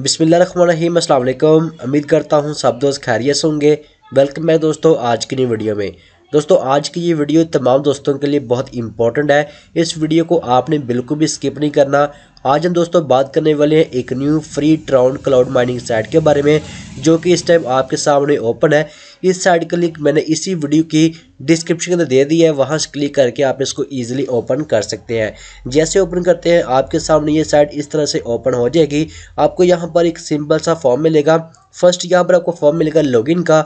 बिसमीम अल्लाम उम्मीद करता हूँ सब दोस्त खैरियत से होंगे वेलकम है दोस्तों आज की नई वीडियो में दोस्तों आज की ये वीडियो तमाम दोस्तों के लिए बहुत इंपॉर्टेंट है इस वीडियो को आपने बिल्कुल भी स्किप नहीं करना आज हम दोस्तों बात करने वाले हैं एक न्यू फ्री ट्राउंड क्लाउड माइनिंग साइट के बारे में जो कि इस टाइम आपके सामने ओपन है इस साइट का लिंक मैंने इसी वीडियो की डिस्क्रिप्शन के अंदर दे दी है वहाँ से क्लिक करके आप इसको ईजिली ओपन कर सकते हैं जैसे ओपन करते हैं आपके सामने ये साइट इस तरह से ओपन हो जाएगी आपको यहाँ पर एक सिंपल सा फॉर्म मिलेगा फर्स्ट यहाँ पर आपको फॉर्म मिलेगा लॉगिन का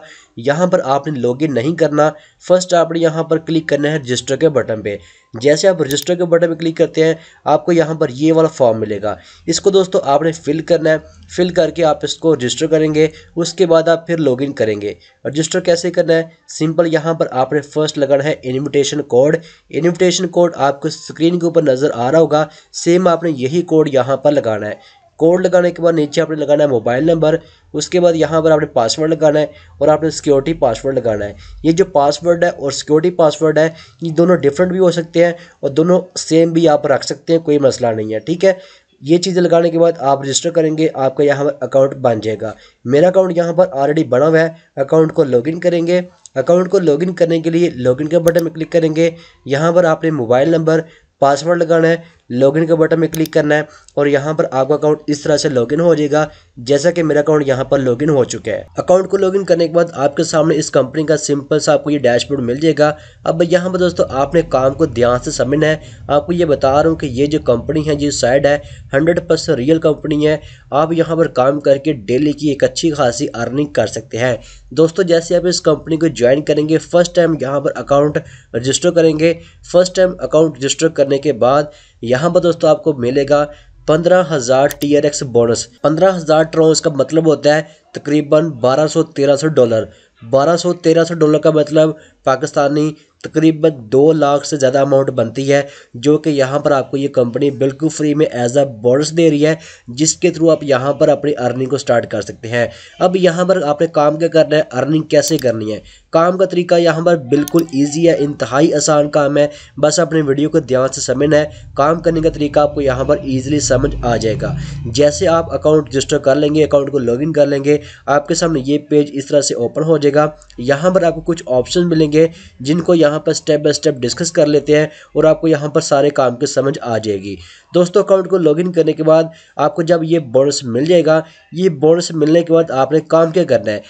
यहाँ पर आपने लॉगिन नहीं करना फर्स्ट आपने यहाँ पर क्लिक करना है रजिस्टर के बटन पे जैसे आप रजिस्टर के बटन पे क्लिक करते हैं आपको यहाँ पर ये वाला फॉर्म मिलेगा इसको दोस्तों आपने फिल करना है फिल करके आप इसको रजिस्टर करेंगे उसके बाद आप फिर लॉगिन करेंगे रजिस्टर कैसे करना है सिंपल यहाँ पर आपने फर्स्ट लगा है इन्विटेशन कोड इन्विटेशन कोड आपको स्क्रीन के ऊपर नज़र आ रहा होगा सेम आपने यही कोड यहाँ पर लगाना है कोड लगाने के बाद नीचे आपने लगाना है मोबाइल नंबर उसके बाद यहाँ पर आपने पासवर्ड लगाना है और आपने सिक्योरिटी पासवर्ड लगाना है ये जो पासवर्ड है और सिक्योरिटी पासवर्ड है ये दोनों डिफरेंट भी हो सकते हैं और दोनों सेम भी आप रख सकते हैं कोई मसला नहीं है ठीक है ये चीज़ें लगाने के बाद आप रजिस्टर करेंगे आपका यहाँ पर अकाउंट बन जाएगा मेरा अकाउंट यहाँ पर ऑलरेडी बना हुआ है अकाउंट को लॉगिन करेंगे अकाउंट को लॉगिन करने के लिए लॉगिन के बटन में क्लिक करेंगे यहाँ पर आपने मोबाइल नंबर पासवर्ड लगाना है लॉगिन के बटन में क्लिक करना है और यहाँ पर आपका अकाउंट इस तरह से लॉगिन हो जाएगा जैसा कि मेरा अकाउंट यहाँ पर लॉगिन हो चुका है अकाउंट को लॉगिन करने के बाद आपके सामने इस कंपनी का सिंपल सा आपको ये डैशबोर्ड मिल जाएगा अब यहाँ पर दोस्तों आपने काम को ध्यान से समझना है आपको ये बता रहा हूँ कि ये जो कंपनी है ये साइड है हंड्रेड परसेंट रियल कंपनी है आप यहाँ पर काम करके डेली की एक अच्छी खासी अर्निंग कर सकते हैं दोस्तों जैसे आप इस कंपनी को ज्वाइन करेंगे फर्स्ट टाइम यहाँ पर अकाउंट रजिस्टर करेंगे फर्स्ट टाइम अकाउंट रजिस्टर करने के बाद यहाँ पर दोस्तों आपको मिलेगा पंद्रह हज़ार टी एक्स बोनस पंद्रह हज़ार ट्रोन्स का मतलब होता है तकरीबन बारह सौ तेरह सौ डॉलर बारह सौ तेरह सौ डॉलर का मतलब पाकिस्तानी तकरीबन दो लाख से ज़्यादा अमाउंट बनती है जो कि यहाँ पर आपको ये कंपनी बिल्कुल फ्री में एज अ बोनस दे रही है जिसके थ्रू आप यहाँ पर अपनी अर्निंग को स्टार्ट कर सकते हैं अब यहाँ पर आपने काम क्या करना है अर्निंग कैसे करनी है काम का तरीका यहाँ पर बिल्कुल ईजी है इंतहाई आसान काम है बस अपने वीडियो को ध्यान से समझना है काम करने का तरीका आपको यहाँ पर ईजिली समझ आ जाएगा जैसे आप अकाउंट रजिस्टर कर लेंगे अकाउंट को लॉगिन कर लेंगे आपके सामने ये पेज इस तरह से ओपन हो जाएगा यहाँ पर आपको कुछ ऑप्शन मिलेंगे जिनको यहाँ पर स्टेप बाय स्टेप डिस्कस कर लेते हैं और आपको यहाँ पर सारे काम की समझ आ जाएगी दोस्तों अकाउंट को लॉगिन करने के बाद आपको जब ये बोनस मिल जाएगा ये बोनस मिलने के बाद आपने काम क्या करना है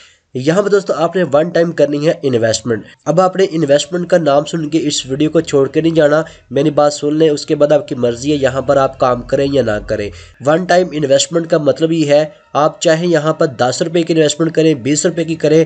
यहाँ पर दोस्तों आपने वन टाइम करनी है इन्वेस्टमेंट अब आपने इन्वेस्टमेंट का नाम सुन के इस वीडियो को छोड़ के नहीं जाना मेरी बात सुन लें उसके बाद आपकी मर्जी है यहाँ पर आप काम करें या ना करें वन टाइम इन्वेस्टमेंट का मतलब ये है आप चाहे यहाँ पर दस रुपये की इन्वेस्टमेंट करें बीस रुपये की करें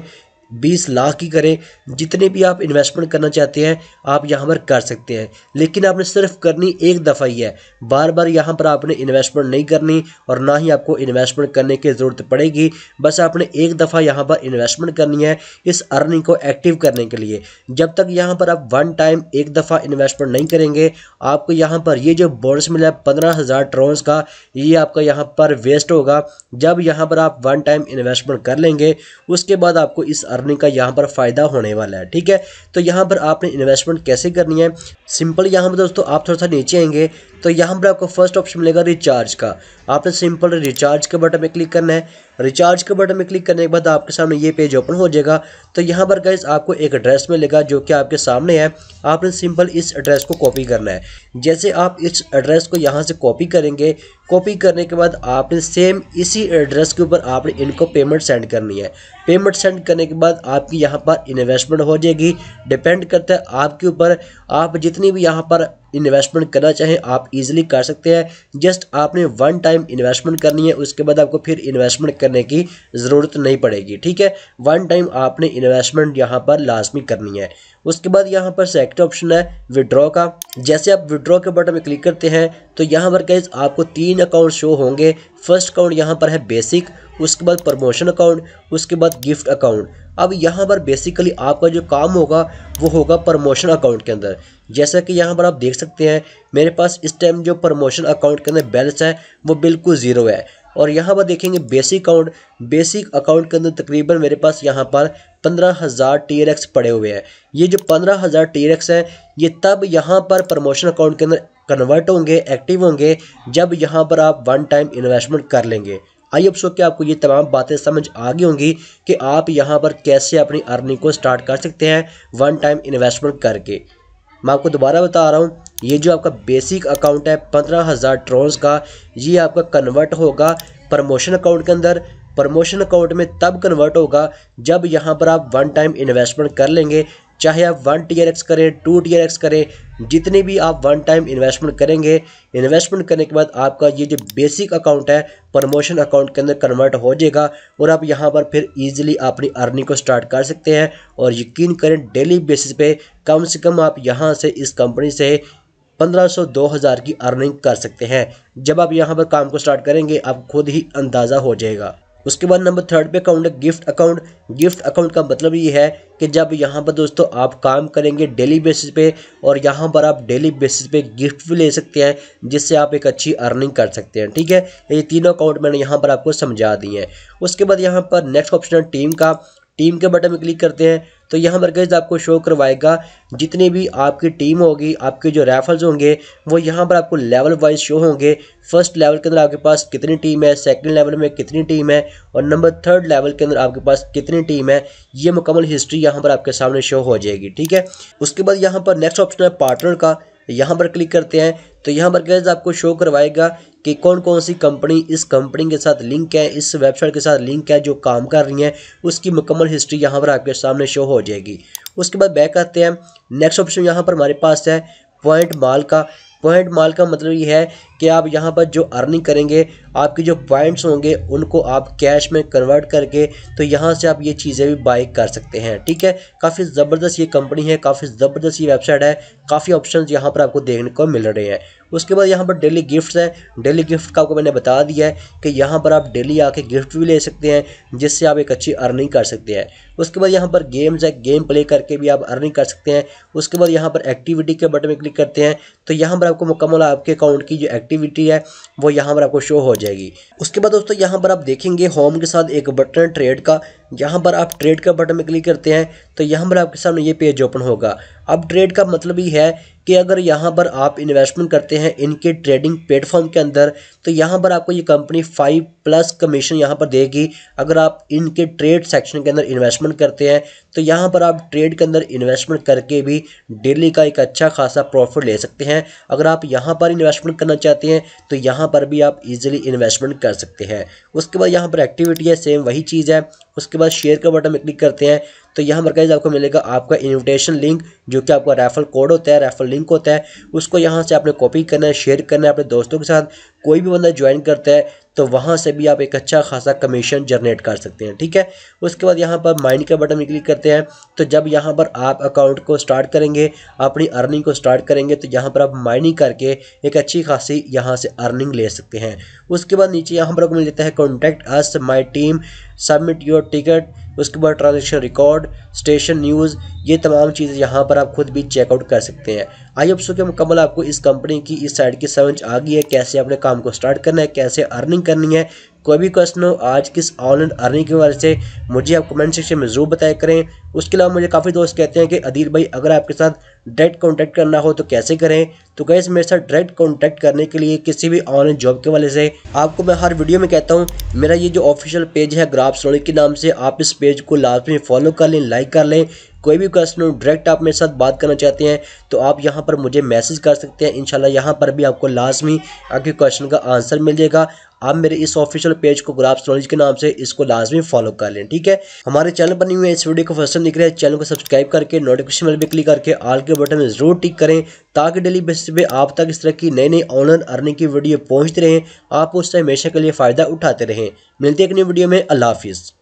बीस लाख की करें जितने भी आप इन्वेस्टमेंट करना चाहते हैं आप यहाँ पर कर सकते हैं लेकिन आपने सिर्फ करनी एक दफ़ा ही है बार बार यहाँ पर आपने इन्वेस्टमेंट नहीं करनी और ना ही आपको इन्वेस्टमेंट करने की ज़रूरत पड़ेगी बस आपने एक दफ़ा यहाँ पर इन्वेस्टमेंट करनी है इस अर्निंग को एक्टिव करने के लिए जब तक यहाँ पर आप वन टाइम एक दफ़ा इन्वेस्टमेंट नहीं करेंगे आपको यहाँ पर ये जो बोनस मिला है पंद्रह हज़ार ट्रोन्स का ये आपका यहाँ पर वेस्ट होगा जब यहाँ पर आप वन टाइम इन्वेस्टमेंट कर लेंगे उसके बाद आपको इस अर्निंग का यहाँ पर फ़ायदा होने वाला है ठीक है तो यहाँ पर आपने इन्वेस्टमेंट कैसे करनी है सिंपल यहाँ पर दोस्तों आप थोड़ा सा नीचे आएंगे तो यहाँ पर आपको फर्स्ट ऑप्शन मिलेगा रिचार्ज का आपने सिंपल रिचार्ज के बटन में क्लिक करना है रिचार्ज के बटन में क्लिक करने के बाद आपके सामने ये पेज ओपन हो जाएगा तो यहाँ पर गैस आपको एक एड्रेस मिलेगा जो कि आपके सामने है आपने सिंपल इस एड्रेस को कॉपी करना है जैसे आप इस एड्रेस को यहाँ से कॉपी करेंगे कॉपी करने के बाद आपने सेम इसी एड्रेस के ऊपर आपने इनको पेमेंट सेंड करनी है पेमेंट सेंड करने के बाद बाद आपकी यहाँ पर इन्वेस्टमेंट हो जाएगी डिपेंड करता है आपके ऊपर आप जितनी भी यहाँ पर इन्वेस्टमेंट करना चाहें आप इजीली कर सकते हैं जस्ट आपने वन टाइम इन्वेस्टमेंट करनी है उसके बाद आपको फिर इन्वेस्टमेंट करने की ज़रूरत नहीं पड़ेगी ठीक है वन टाइम आपने इन्वेस्टमेंट यहाँ पर लाजमी करनी है उसके बाद यहाँ पर सेकंड ऑप्शन है विड्रॉ का जैसे आप विड्रॉ के बटन में क्लिक करते हैं तो यहाँ पर कैसे आपको तीन अकाउंट शो होंगे फर्स्ट अकाउंट यहाँ पर है बेसिक उसके बाद प्रमोशन अकाउंट उसके बाद गिफ्ट अकाउंट अब यहाँ पर बेसिकली आपका जो काम होगा वो होगा प्रमोशन अकाउंट के अंदर जैसा कि यहाँ पर आप देख सकते हैं मेरे पास इस टाइम जो प्रमोशन अकाउंट के अंदर बैलेंस है वो बिल्कुल ज़ीरो है और यहाँ पर देखेंगे बेसिक अकाउंट बेसिक अकाउंट के अंदर तकरीबन मेरे पास यहाँ पर पंद्रह हज़ार टी पड़े हुए हैं ये जो पंद्रह हज़ार टी है ये तब यहाँ पर प्रमोशन अकाउंट के अंदर कन्वर्ट होंगे एक्टिव होंगे जब यहाँ पर आप वन टाइम इन्वेस्टमेंट कर लेंगे आई अब सो कि आपको ये तमाम बातें समझ आ गई होंगी कि आप यहाँ पर कैसे अपनी अर्निंग को स्टार्ट कर सकते हैं वन टाइम इन्वेस्टमेंट करके मैं आपको दोबारा बता रहा हूँ ये जो आपका बेसिक अकाउंट है पंद्रह हज़ार ट्रोन्स का ये आपका कन्वर्ट होगा प्रमोशन अकाउंट के अंदर प्रमोशन अकाउंट में तब कन्वर्ट होगा जब यहाँ पर आप वन टाइम इन्वेस्टमेंट कर लेंगे चाहे आप वन टी करें टू टी करें जितने भी आप वन टाइम इन्वेस्टमेंट करेंगे इन्वेस्टमेंट करने के बाद आपका ये जो बेसिक अकाउंट है प्रमोशन अकाउंट के अंदर कन्वर्ट हो जाएगा और आप यहाँ पर फिर इजीली अपनी अर्निंग को स्टार्ट कर सकते हैं और यकीन करें डेली बेसिस पे कम से कम आप यहाँ से इस कंपनी से 1500 2000 की अर्निंग कर सकते हैं जब आप यहाँ पर काम को स्टार्ट करेंगे आप खुद ही अंदाज़ा हो जाएगा उसके बाद नंबर थर्ड पे अकाउंट है गिफ्ट अकाउंट गिफ्ट अकाउंट का मतलब ये है कि जब यहाँ पर दोस्तों आप काम करेंगे डेली बेसिस पे और यहाँ पर आप डेली बेसिस पे गिफ्ट भी ले सकते हैं जिससे आप एक अच्छी अर्निंग कर सकते हैं ठीक है ये तीनों अकाउंट मैंने यहाँ पर आपको समझा दिए हैं उसके बाद यहाँ पर नेक्स्ट ऑप्शन है टीम का टीम के बटन में क्लिक करते हैं तो यहाँ पर गैस आपको शो करवाएगा जितनी भी आपकी टीम होगी आपके जो रेफल्स होंगे वो यहाँ पर आपको लेवल वाइज शो होंगे फर्स्ट लेवल के अंदर आपके पास कितनी टीम है सेकंड लेवल में कितनी टीम है और नंबर थर्ड लेवल के अंदर आपके पास कितनी टीम है ये मुकम्मल हिस्ट्री यहाँ पर आपके सामने शो हो जाएगी ठीक है उसके बाद यहाँ पर नेक्स्ट ऑप्शन है पार्टनर का यहाँ पर क्लिक करते हैं तो यहाँ पर गैस आपको शो करवाएगा कि कौन कौन सी कंपनी इस कंपनी के साथ लिंक है इस वेबसाइट के साथ लिंक है जो काम कर रही हैं उसकी मुकम्मल हिस्ट्री यहाँ पर आपके सामने शो हो जाएगी उसके बाद बैक आते हैं नेक्स्ट ऑप्शन यहाँ पर हमारे पास है पॉइंट माल का पॉइंट माल का मतलब ये है कि आप यहाँ पर जो अर्निंग करेंगे आपके जो पॉइंट्स होंगे उनको आप कैश में कन्वर्ट करके तो यहाँ से आप ये चीज़ें भी बाई कर सकते हैं ठीक है काफ़ी ज़बरदस्त ये कंपनी है काफ़ी ज़बरदस्त ये वेबसाइट है काफ़ी ऑप्शन यहाँ पर आपको देखने को मिल रहे हैं उसके बाद यहाँ पर डेली गिफ्ट्स है डेली गिफ्ट का आपको मैंने बता दिया है कि यहाँ पर आप डेली आके गिफ्ट भी ले सकते हैं जिससे आप एक अच्छी अर्निंग कर सकते हैं उसके बाद यहाँ पर गेम्स है गेम प्ले करके भी आप अर्निंग कर सकते हैं उसके बाद यहाँ पर एक्टिविटी के बटन में क्लिक करते हैं तो यहाँ पर आपको मुकम्मल आपके अकाउंट की जो एक्टिविटी है वो यहाँ पर आपको शो हो जाएगी उसके बाद दोस्तों यहाँ पर आप देखेंगे होम के साथ एक बटन ट्रेड का यहाँ पर आप ट्रेड का बटन में क्लिक करते हैं तो यहाँ पर आपके सामने ये पेज ओपन होगा अब ट्रेड का मतलब ही है कि अगर यहाँ पर आप इन्वेस्टमेंट करते हैं इनके ट्रेडिंग प्लेटफॉर्म के अंदर तो यहाँ पर आपको ये कंपनी फाइव प्लस कमीशन यहाँ पर देगी अगर आप इनके ट्रेड सेक्शन के अंदर इन्वेस्टमेंट करते हैं तो यहाँ पर आप ट्रेड के अंदर इन्वेस्टमेंट करके भी डेली का एक अच्छा खासा प्रॉफिट ले सकते हैं अगर आप यहाँ पर इन्वेस्टमेंट करना चाहते हैं तो यहाँ पर भी आप इजीली इन्वेस्टमेंट कर सकते हैं उसके बाद यहाँ पर एक्टिविटी है सेम वही चीज़ है उसके बाद शेयर का बटन में क्लिक करते हैं तो यहाँ पर कैसे आपको मिलेगा आपका इन्विटेशन लिंक जो कि आपका रेफरल कोड होता है रेफरल लिंक होता है उसको यहाँ से आपने कॉपी करना है शेयर करना है अपने दोस्तों के साथ कोई भी बंदा ज्वाइन करता है तो वहाँ से भी आप एक अच्छा खासा कमीशन जनरेट कर सकते हैं ठीक है उसके बाद यहाँ पर माइंड का बटन क्लिक करते हैं तो जब यहाँ पर आप अकाउंट को स्टार्ट करेंगे अपनी अर्निंग को स्टार्ट करेंगे तो यहाँ पर आप माइनिंग करके एक अच्छी खासी यहाँ से अर्निंग ले सकते हैं उसके बाद नीचे यहाँ पर आपको मिल जाता है contact us my team submit your ticket उसके बाद ट्रांजेक्शन रिकॉर्ड स्टेशन न्यूज़ ये तमाम चीज़ें यहाँ पर आप खुद भी चेकआउट कर सकते हैं आई अब के मुकम्मल आपको इस कंपनी की इस साइड की समझ आ गई है कैसे अपने काम को स्टार्ट करना है कैसे अर्निंग करनी है कोई भी क्वेश्चन हो आज किस ऑनलाइन अर्निंग के बारे से मुझे आप कमेंट सेक्शन में जरूर बताया करें उसके अलावा मुझे काफ़ी दोस्त कहते हैं कि अधीर भाई अगर आपके साथ डायरेक्ट कॉन्टैक्ट करना हो तो कैसे करें तो गैस मेरे साथ डायरेक्ट कॉन्टैक्ट करने के लिए किसी भी ऑनलाइन जॉब के वाले से आपको मैं हर वीडियो में कहता हूँ मेरा ये जो ऑफिशियल पेज है ग्राफ सोनी के नाम से आप इस पेज को लास्ट में फॉलो कर लें लाइक कर लें कोई भी कस्टमर डायरेक्ट आप मेरे साथ बात करना चाहते हैं तो आप यहाँ पर मुझे मैसेज कर सकते हैं इंशाल्लाह यहाँ पर भी आपको लाजमी आपके क्वेश्चन का आंसर मिल जाएगा आप मेरे इस ऑफिशियल पेज को ग्राफ्स नॉलेज के नाम से इसको लाजमी फॉलो कर लें ठीक है हमारे चैनल पर नहीं हुए इस वीडियो को फर्स्ट टाइम दिख रहा है चैनल को सब्सक्राइब करके नोटिफिकेशन बेल पे क्लिक करके आल के बटन जरूर टिक करें ताकि डेली बेसिस पे आप तक इस तरह की नई नई ऑनलाइन अर्निंग की वीडियो पहुँचते रहें आप उससे हमेशा के लिए फ़ायदा उठाते रहें मिलते एक नई वीडियो में अल्लाह हाफिज़